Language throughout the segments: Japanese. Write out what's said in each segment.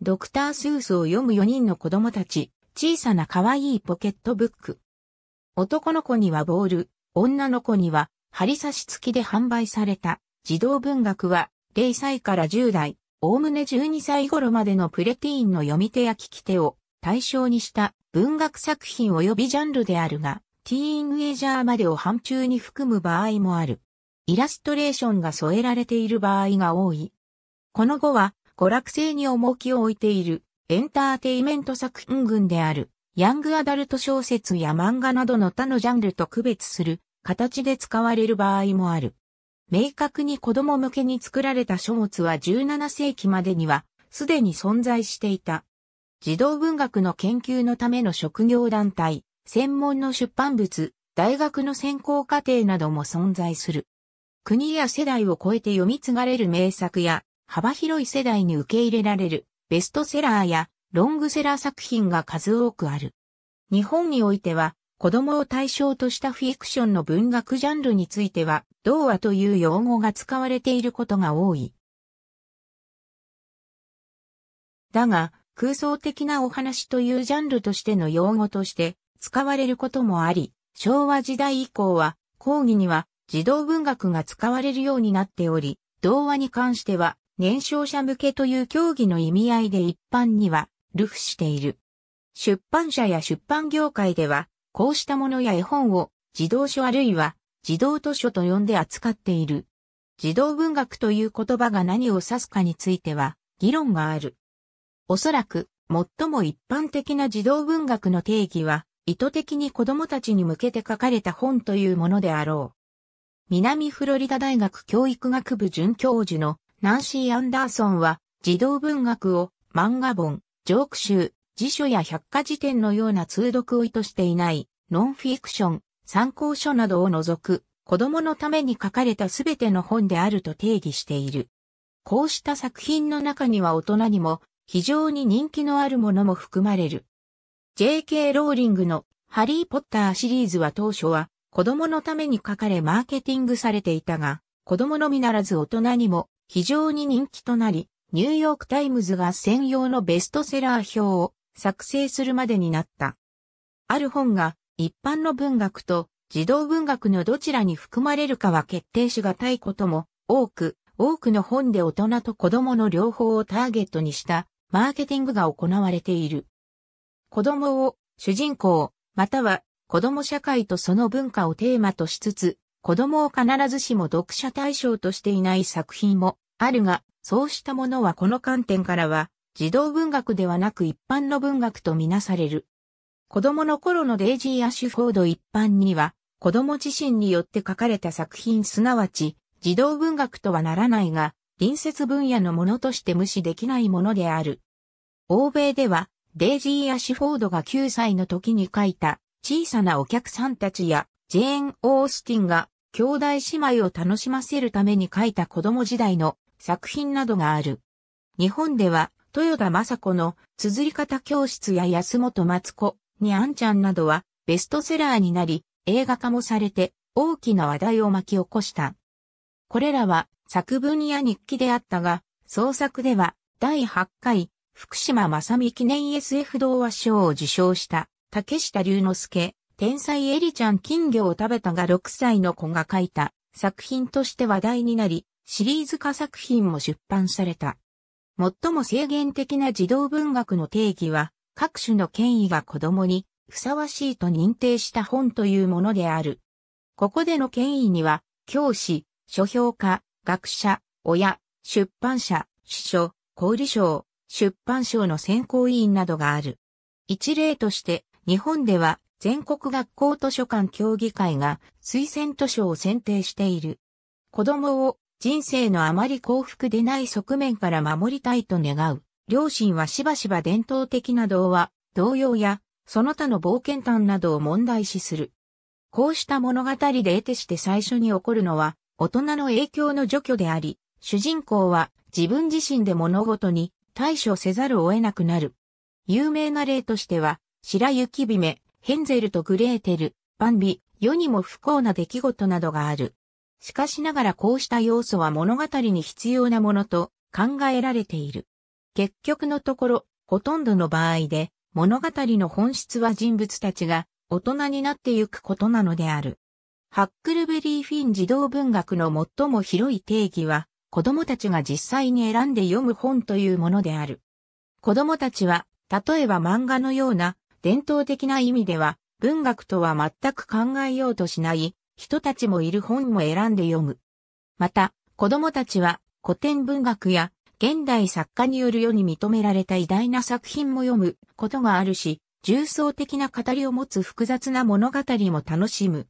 ドクター・スースを読む4人の子供たち、小さな可愛いポケットブック。男の子にはボール、女の子には針差し付きで販売された児童文学は0歳から10代、おおむね12歳頃までのプレティーンの読み手や聞き手を対象にした文学作品及びジャンルであるが、ティーンウイジャーまでを範疇に含む場合もある。イラストレーションが添えられている場合が多い。この後は娯楽性に重きを置いているエンターテイメント作品群であるヤングアダルト小説や漫画などの他のジャンルと区別する形で使われる場合もある。明確に子供向けに作られた書物は17世紀までにはすでに存在していた。児童文学の研究のための職業団体、専門の出版物、大学の専攻課程なども存在する。国や世代を超えて読み継がれる名作や幅広い世代に受け入れられるベストセラーやロングセラー作品が数多くある。日本においては子供を対象としたフィクションの文学ジャンルについては童話という用語が使われていることが多い。だが空想的なお話というジャンルとしての用語として使われることもあり、昭和時代以降は講義には児童文学が使われるようになっており、童話に関しては年少者向けという競技の意味合いで一般には、流布している。出版社や出版業界では、こうしたものや絵本を、児童書あるいは、児童図書と呼んで扱っている。児童文学という言葉が何を指すかについては、議論がある。おそらく、最も一般的な児童文学の定義は、意図的に子供たちに向けて書かれた本というものであろう。南フロリダ大学教育学部准教授のナンシー・アンダーソンは、児童文学を漫画本、ジョーク集、辞書や百科事典のような通読を意図していない、ノンフィクション、参考書などを除く、子供のために書かれたすべての本であると定義している。こうした作品の中には大人にも非常に人気のあるものも含まれる。J.K. ローリングのハリー・ポッターシリーズは当初は子供のために書かれマーケティングされていたが、子供のみならず大人にも非常に人気となり、ニューヨークタイムズが専用のベストセラー表を作成するまでになった。ある本が一般の文学と児童文学のどちらに含まれるかは決定しがたいことも多く、多くの本で大人と子供の両方をターゲットにしたマーケティングが行われている。子供を主人公、または子供社会とその文化をテーマとしつつ、子供を必ずしも読者対象としていない作品もあるが、そうしたものはこの観点からは、児童文学ではなく一般の文学とみなされる。子供の頃のデイジー・アシュフォード一般には、子供自身によって書かれた作品すなわち、児童文学とはならないが、隣接分野のものとして無視できないものである。欧米では、デイジー・アシュフォードが9歳の時に書いた、小さなお客さんたちや、ジェーン・オースティンが兄弟姉妹を楽しませるために書いた子供時代の作品などがある。日本では、豊田雅子の綴り方教室や安本松子、にあんちゃんなどはベストセラーになり、映画化もされて大きな話題を巻き起こした。これらは作文や日記であったが、創作では第8回福島正美記念 SF 童話賞を受賞した竹下龍之介、天才エリちゃん金魚を食べたが6歳の子が書いた作品として話題になり、シリーズ化作品も出版された。最も制限的な児童文学の定義は、各種の権威が子供にふさわしいと認定した本というものである。ここでの権威には、教師、書評家、学者、親、出版社、司書、小売賞、出版賞の選考委員などがある。一例として、日本では全国学校図書館協議会が推薦図書を選定している。子供を人生のあまり幸福でない側面から守りたいと願う。両親はしばしば伝統的な童話、童謡や、その他の冒険譚などを問題視する。こうした物語で得てして最初に起こるのは、大人の影響の除去であり、主人公は自分自身で物事に対処せざるを得なくなる。有名な例としては、白雪姫、ヘンゼルとグレーテル、バンビ、世にも不幸な出来事などがある。しかしながらこうした要素は物語に必要なものと考えられている。結局のところ、ほとんどの場合で、物語の本質は人物たちが大人になってゆくことなのである。ハックルベリーフィン児童文学の最も広い定義は、子供たちが実際に選んで読む本というものである。子供たちは、例えば漫画のような伝統的な意味では、文学とは全く考えようとしない人たちもいる本も選んで読む。また、子供たちは古典文学や現代作家による世に認められた偉大な作品も読むことがあるし、重層的な語りを持つ複雑な物語も楽しむ。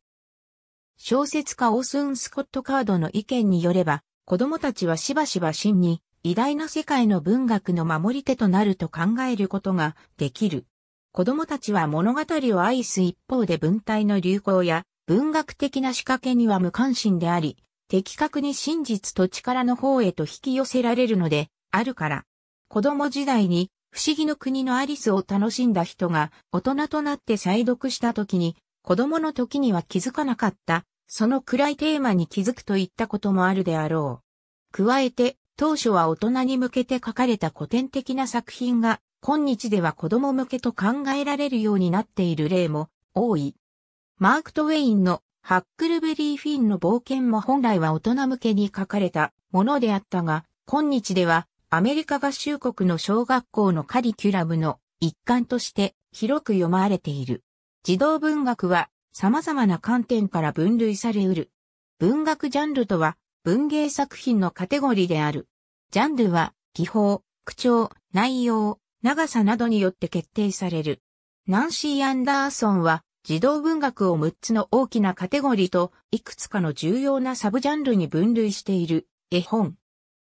小説家オースン・スコット・カードの意見によれば、子供たちはしばしば真に偉大な世界の文学の守り手となると考えることができる。子供たちは物語を愛す一方で文体の流行や文学的な仕掛けには無関心であり、的確に真実と力の方へと引き寄せられるので、あるから。子供時代に不思議の国のアリスを楽しんだ人が大人となって再読した時に、子供の時には気づかなかった、その暗いテーマに気づくといったこともあるであろう。加えて、当初は大人に向けて書かれた古典的な作品が今日では子供向けと考えられるようになっている例も多い。マーク・トウェインのハックルベリー・フィンの冒険も本来は大人向けに書かれたものであったが、今日ではアメリカ合衆国の小学校のカリキュラムの一環として広く読まれている。児童文学は様々な観点から分類されうる。文学ジャンルとは文芸作品のカテゴリーである。ジャンルは技法、口調、内容、長さなどによって決定される。ナンシー・アンダーソンは、児童文学を6つの大きなカテゴリーと、いくつかの重要なサブジャンルに分類している、絵本、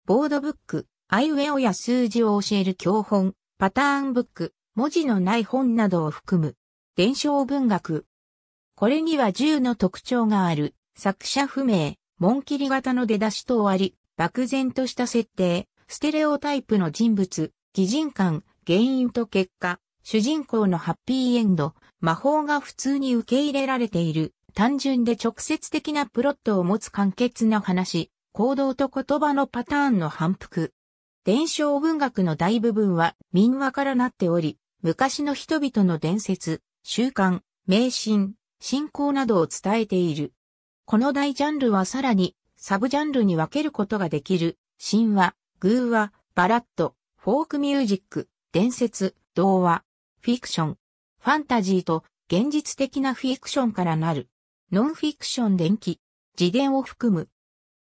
ボードブック、アイウェオや数字を教える教本、パターンブック、文字のない本などを含む、伝承文学。これには10の特徴がある、作者不明、紋切り型の出だしと終わり、漠然とした設定、ステレオタイプの人物、擬人感、原因と結果、主人公のハッピーエンド、魔法が普通に受け入れられている、単純で直接的なプロットを持つ簡潔な話、行動と言葉のパターンの反復。伝承文学の大部分は民話からなっており、昔の人々の伝説、習慣、迷信、信仰などを伝えている。この大ジャンルはさらに、サブジャンルに分けることができる、神話、偶話、バラット、フォークミュージック、伝説、童話、フィクション、ファンタジーと現実的なフィクションからなる。ノンフィクション伝記、自伝を含む。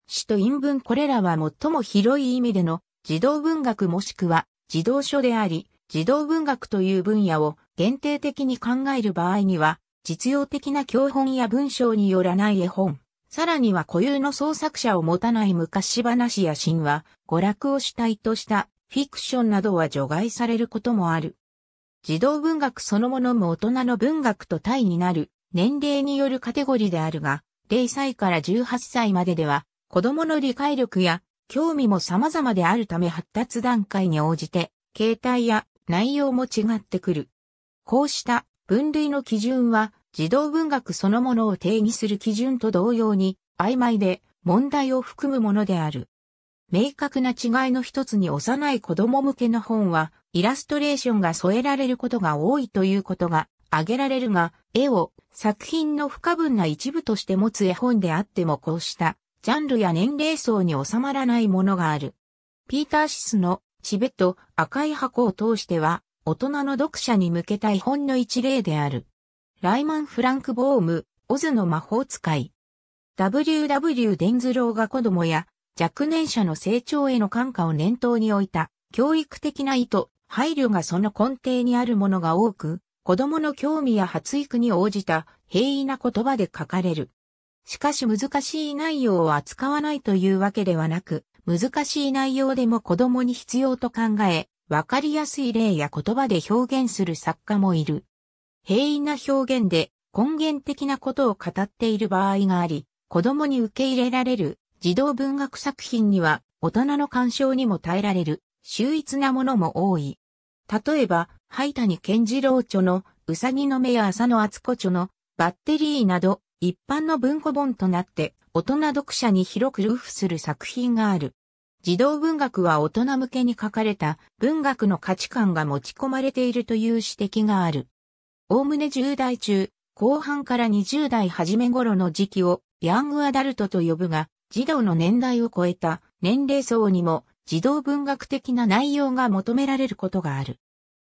詩と韻文これらは最も広い意味での児童文学もしくは児童書であり、児童文学という分野を限定的に考える場合には、実用的な教本や文章によらない絵本、さらには固有の創作者を持たない昔話や神話、娯楽を主体としたフィクションなどは除外されることもある。児童文学そのものも大人の文学と対になる年齢によるカテゴリーであるが、0歳から18歳まででは子供の理解力や興味も様々であるため発達段階に応じて形態や内容も違ってくる。こうした分類の基準は児童文学そのものを定義する基準と同様に曖昧で問題を含むものである。明確な違いの一つに幼い子供向けの本は、イラストレーションが添えられることが多いということが挙げられるが、絵を作品の不可分な一部として持つ絵本であってもこうしたジャンルや年齢層に収まらないものがある。ピーター・シスのチベット赤い箱を通しては大人の読者に向けた絵本の一例である。ライマン・フランク・ボーム、オズの魔法使い。W.W. デンズローが子供や若年者の成長への感化を念頭に置いた教育的な意図、配慮がその根底にあるものが多く、子供の興味や発育に応じた平易な言葉で書かれる。しかし難しい内容を扱わないというわけではなく、難しい内容でも子供に必要と考え、わかりやすい例や言葉で表現する作家もいる。平易な表現で根源的なことを語っている場合があり、子供に受け入れられる児童文学作品には大人の鑑賞にも耐えられる秀逸なものも多い。例えば、灰谷健次郎著のうさぎの目や浅野厚子著のバッテリーなど一般の文庫本となって大人読者に広くルーフする作品がある。児童文学は大人向けに書かれた文学の価値観が持ち込まれているという指摘がある。おおむね10代中、後半から20代初め頃の時期をヤングアダルトと呼ぶが、児童の年代を超えた年齢層にも児童文学的な内容が求められることがある。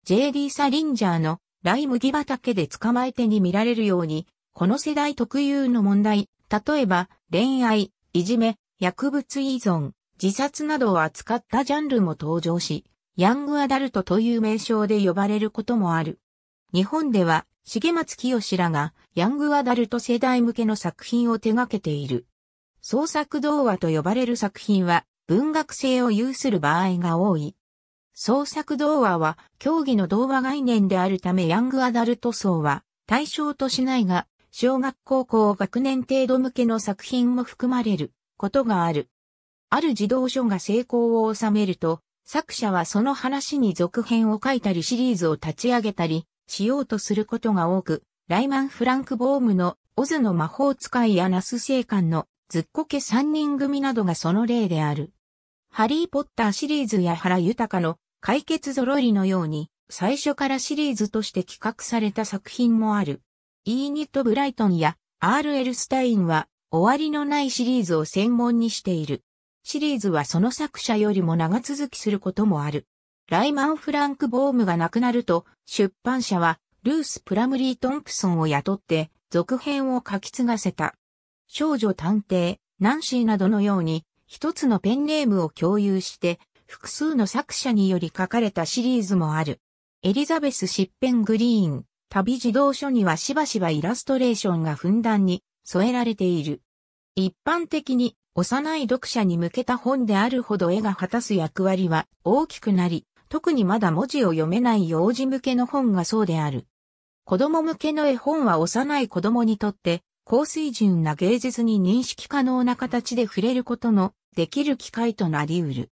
J.D. サリンジャーのライ麦畑で捕まえてに見られるように、この世代特有の問題、例えば恋愛、いじめ、薬物依存、自殺などを扱ったジャンルも登場し、ヤングアダルトという名称で呼ばれることもある。日本では、重松清らがヤングアダルト世代向けの作品を手掛けている。創作童話と呼ばれる作品は文学性を有する場合が多い。創作童話は競技の童話概念であるためヤングアダルト層は対象としないが小学高校学年程度向けの作品も含まれることがある。ある児童書が成功を収めると作者はその話に続編を書いたりシリーズを立ち上げたりしようとすることが多く、ライマン・フランク・ボームのオズの魔法使いやナス生官のずっこけ三人組などがその例である。ハリーポッターシリーズや原豊の解決揃いのように、最初からシリーズとして企画された作品もある。イーニット・ブライトンや R.L. スタインは、終わりのないシリーズを専門にしている。シリーズはその作者よりも長続きすることもある。ライマン・フランク・ボームが亡くなると、出版社は、ルース・プラムリー・トンプソンを雇って、続編を書き継がせた。少女探偵、ナンシーなどのように、一つのペンネームを共有して、複数の作者により書かれたシリーズもある。エリザベス・シッペングリーン、旅児童書にはしばしばイラストレーションがふんだんに添えられている。一般的に幼い読者に向けた本であるほど絵が果たす役割は大きくなり、特にまだ文字を読めない幼児向けの本がそうである。子供向けの絵本は幼い子供にとって高水準な芸術に認識可能な形で触れることのできる機会となり得る。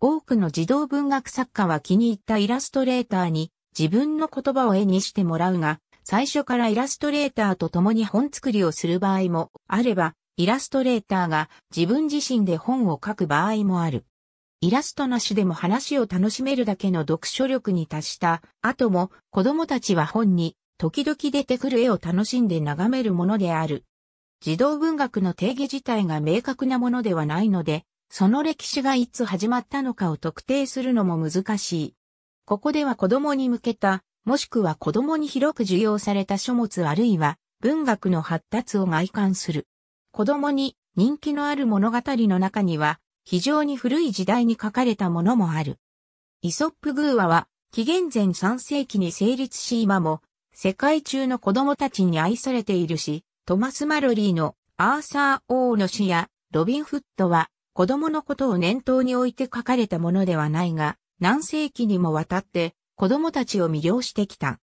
多くの児童文学作家は気に入ったイラストレーターに自分の言葉を絵にしてもらうが、最初からイラストレーターと共に本作りをする場合もあれば、イラストレーターが自分自身で本を書く場合もある。イラストなしでも話を楽しめるだけの読書力に達した後も子供たちは本に時々出てくる絵を楽しんで眺めるものである。児童文学の定義自体が明確なものではないので、その歴史がいつ始まったのかを特定するのも難しい。ここでは子供に向けた、もしくは子供に広く受容された書物あるいは文学の発達を外観する。子供に人気のある物語の中には非常に古い時代に書かれたものもある。イソップー話は紀元前3世紀に成立し今も世界中の子供たちに愛されているし、トマス・マロリーのアーサー王の詩やロビン・フットは子供のことを念頭に置いて書かれたものではないが、何世紀にもわたって子供たちを魅了してきた。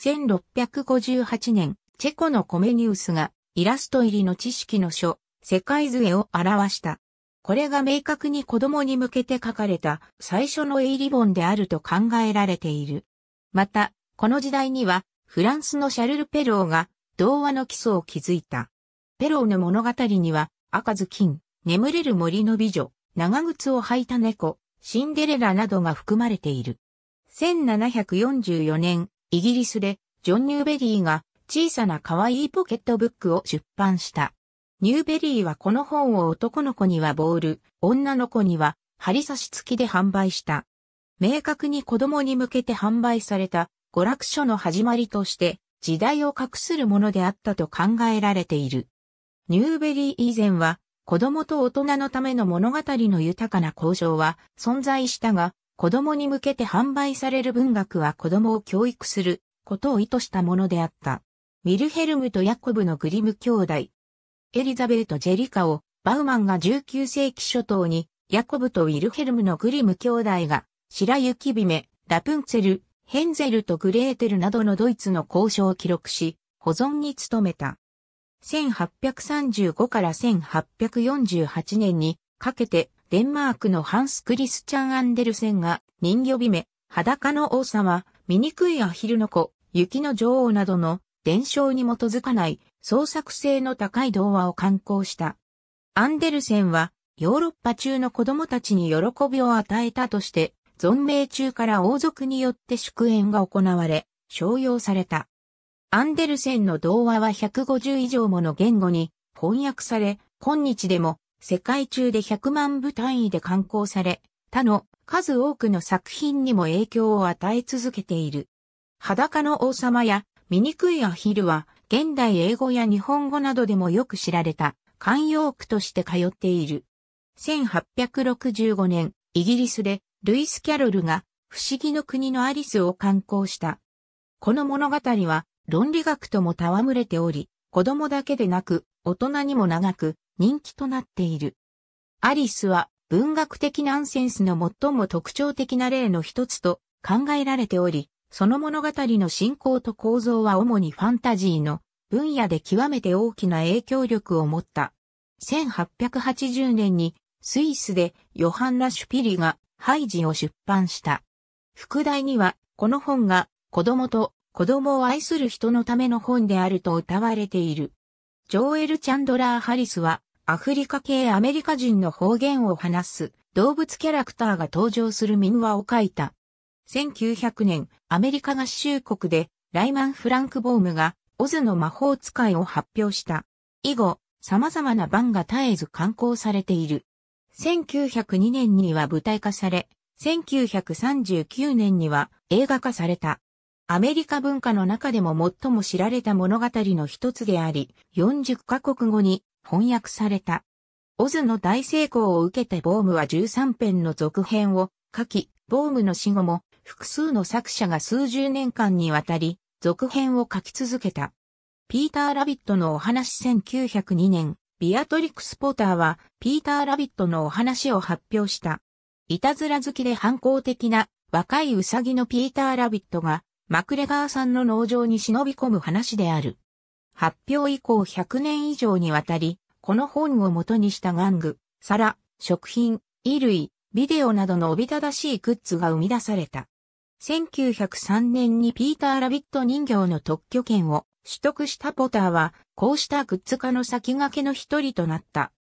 1658年、チェコのコメニウスがイラスト入りの知識の書、世界図絵を表した。これが明確に子供に向けて書かれた最初の絵リボンであると考えられている。また、この時代にはフランスのシャルル・ペローが童話の基礎を築いた。ペローの物語には、赤ずきん、眠れる森の美女、長靴を履いた猫、シンデレラなどが含まれている。1744年、イギリスで、ジョン・ニューベリーが小さな可愛いポケットブックを出版した。ニューベリーはこの本を男の子にはボール、女の子には針差し付きで販売した。明確に子供に向けて販売された娯楽書の始まりとして時代を隠するものであったと考えられている。ニューベリー以前は子供と大人のための物語の豊かな向上は存在したが、子供に向けて販売される文学は子供を教育することを意図したものであった。ウィルヘルムとヤコブのグリム兄弟。エリザベート・ジェリカをバウマンが19世紀初頭にヤコブとウィルヘルムのグリム兄弟が白雪姫、ラプンツェル、ヘンゼルとグレーテルなどのドイツの交渉を記録し、保存に努めた。1835から1848年にかけてデンマークのハンス・クリスチャン・アンデルセンが人魚姫、裸の王様、醜いアヒルの子、雪の女王などの伝承に基づかない創作性の高い童話を刊行した。アンデルセンはヨーロッパ中の子供たちに喜びを与えたとして存命中から王族によって祝宴が行われ、商用された。アンデルセンの童話は150以上もの言語に翻訳され、今日でも世界中で100万部単位で刊行され、他の数多くの作品にも影響を与え続けている。裸の王様や醜いアヒルは現代英語や日本語などでもよく知られた慣用句として通っている。1865年、イギリスでルイス・キャロルが不思議の国のアリスを刊行した。この物語は論理学とも戯れており、子供だけでなく大人にも長く人気となっている。アリスは文学的ナンセンスの最も特徴的な例の一つと考えられており、その物語の進行と構造は主にファンタジーの分野で極めて大きな影響力を持った。1880年にスイスでヨハン・ラ・シュピリがハイジを出版した。副題には、この本が子供と子供を愛する人のための本であると歌われている。ジョエル・チャンドラー・ハリスは、アフリカ系アメリカ人の方言を話す動物キャラクターが登場する民話を書いた。1900年、アメリカ合衆国でライマン・フランク・ボームがオズの魔法使いを発表した。以後、様々な版が絶えず刊行されている。1902年には舞台化され、1939年には映画化された。アメリカ文化の中でも最も知られた物語の一つであり、40カ国語に翻訳された。オズの大成功を受けてボームは13編の続編を書き、ボームの死後も複数の作者が数十年間にわたり続編を書き続けた。ピーター・ラビットのお話1902年、ビアトリクス・ポーターは、ピーター・ラビットのお話を発表した。いたずら好きで反抗的な若いウサギのピーター・ラビットが、マクレガーさんの農場に忍び込む話である。発表以降100年以上にわたり、この本を元にした玩具、皿、食品、衣類、ビデオなどのおびただしいグッズが生み出された。1903年にピーター・ラビット人形の特許権を取得したポターは、こうしたグッズ化の先駆けの一人となった。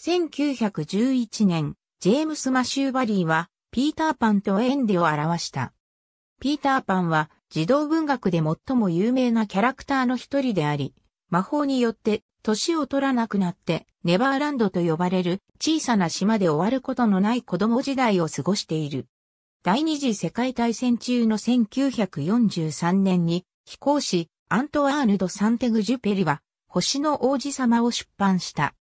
1911年、ジェームス・マシューバリーは、ピーターパンとエンデを表した。ピーターパンは、児童文学で最も有名なキャラクターの一人であり、魔法によって、年を取らなくなって、ネバーランドと呼ばれる小さな島で終わることのない子供時代を過ごしている。第二次世界大戦中の1943年に飛行士アントワーヌド・サンテグジュペリは、星の王子様を出版した。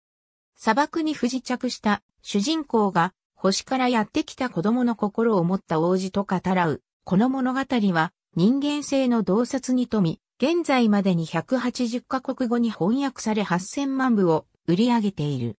砂漠に不時着した主人公が星からやってきた子供の心を持った王子と語らう。この物語は人間性の洞察に富み、現在までに180カ国語に翻訳され8000万部を売り上げている。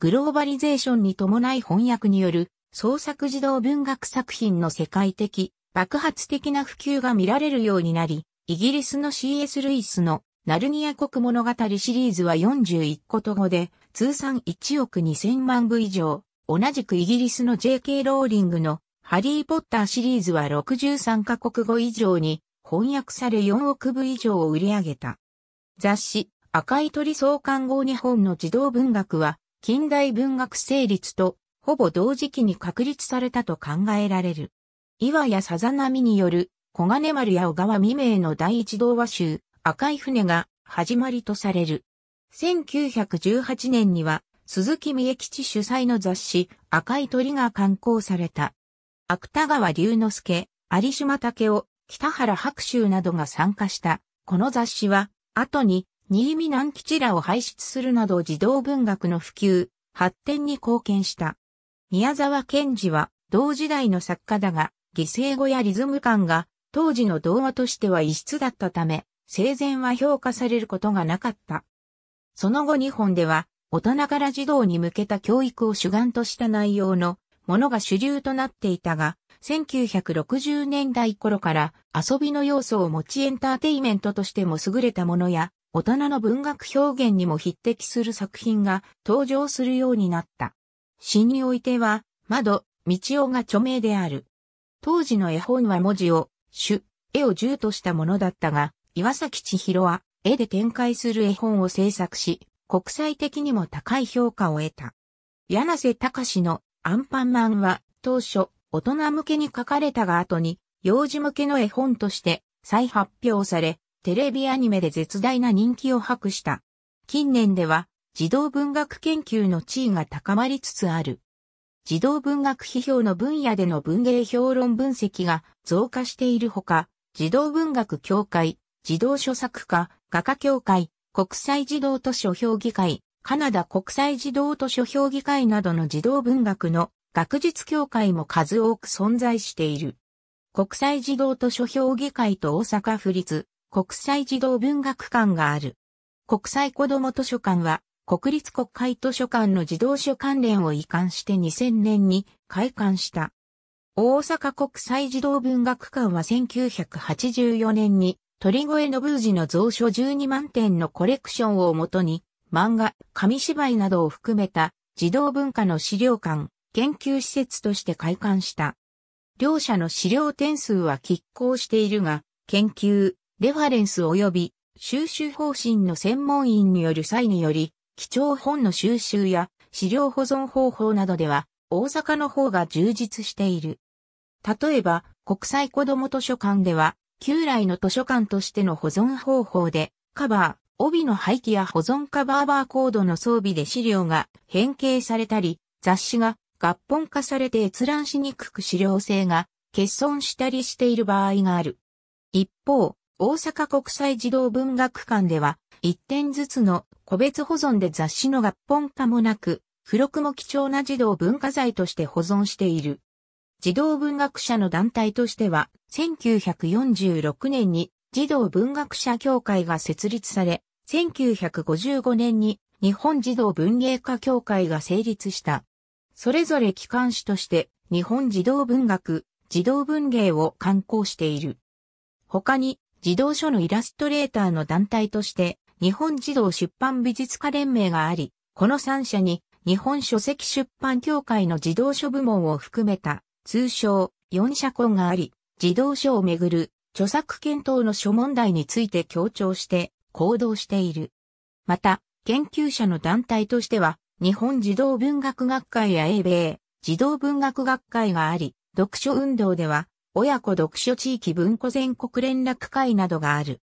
グローバリゼーションに伴い翻訳による創作児童文学作品の世界的、爆発的な普及が見られるようになり、イギリスの C.S. ルイスのナルニア国物語シリーズは41個と語で、通算1億2000万部以上、同じくイギリスの J.K. ローリングのハリー・ポッターシリーズは63カ国語以上に翻訳され4億部以上を売り上げた。雑誌、赤い鳥創刊号日本の児童文学は、近代文学成立と、ほぼ同時期に確立されたと考えられる。岩やさざ波による小金丸や小川未明の第一童話集、赤い船が始まりとされる。1918年には、鈴木美恵吉主催の雑誌、赤い鳥が刊行された。芥川龍之介、有島武夫、北原白秋などが参加した。この雑誌は、後に、新見南吉らを輩出するなど児童文学の普及、発展に貢献した。宮沢賢治は、同時代の作家だが、犠牲語やリズム感が当時の童話としては異質だったため、生前は評価されることがなかった。その後日本では、大人から児童に向けた教育を主眼とした内容のものが主流となっていたが、1960年代頃から遊びの要素を持ちエンターテイメントとしても優れたものや、大人の文学表現にも匹敵する作品が登場するようになった。詩においては、窓、道夫が著名である。当時の絵本は文字を種、絵を重としたものだったが、岩崎千尋は絵で展開する絵本を制作し、国際的にも高い評価を得た。柳瀬隆のアンパンマンは当初大人向けに書かれたが後に幼児向けの絵本として再発表され、テレビアニメで絶大な人気を博した。近年では児童文学研究の地位が高まりつつある。児童文学批評の分野での文芸評論分析が増加しているほか、児童文学協会、児童書作家、画家協会、国際児童図書評議会、カナダ国際児童図書評議会などの児童文学の学術協会も数多く存在している。国際児童図書評議会と大阪府立国際児童文学館がある。国際子ども図書館は国立国会図書館の児童書関連を移管して2000年に開館した。大阪国際児童文学館は1984年に鳥越信氏の蔵書12万点のコレクションをもとに漫画、紙芝居などを含めた児童文化の資料館、研究施設として開館した。両者の資料点数は拮抗しているが、研究、レファレンス及び収集方針の専門員による際により、貴重本の収集や資料保存方法などでは大阪の方が充実している。例えば、国際子ども図書館では、旧来の図書館としての保存方法で、カバー、帯の廃棄や保存カバーバーコードの装備で資料が変形されたり、雑誌が合本化されて閲覧しにくく資料性が欠損したりしている場合がある。一方、大阪国際児童文学館では、一点ずつの個別保存で雑誌の合本化もなく、付録も貴重な児童文化財として保存している。児童文学者の団体としては、1946年に児童文学者協会が設立され、1955年に日本児童文芸家協会が成立した。それぞれ機関紙として日本児童文学、児童文芸を刊行している。他に児童書のイラストレーターの団体として日本児童出版美術家連盟があり、この3社に日本書籍出版協会の児童書部門を含めた通称4社婚があり、児童書をめぐる著作権等の諸問題について強調して行動している。また、研究者の団体としては、日本児童文学学会や英米児童文学学会があり、読書運動では、親子読書地域文庫全国連絡会などがある。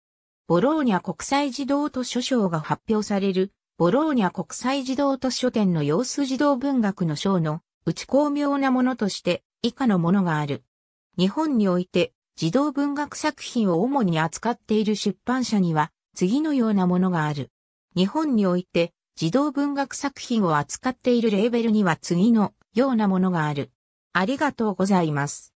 ボローニャ国際児童図書賞が発表される、ボローニャ国際児童図書展の様子児童文学の賞の、うち巧妙なものとして、以下のものがある。日本において、児童文学作品を主に扱っている出版社には、次のようなものがある。日本において、児童文学作品を扱っているレーベルには次のようなものがある。ありがとうございます。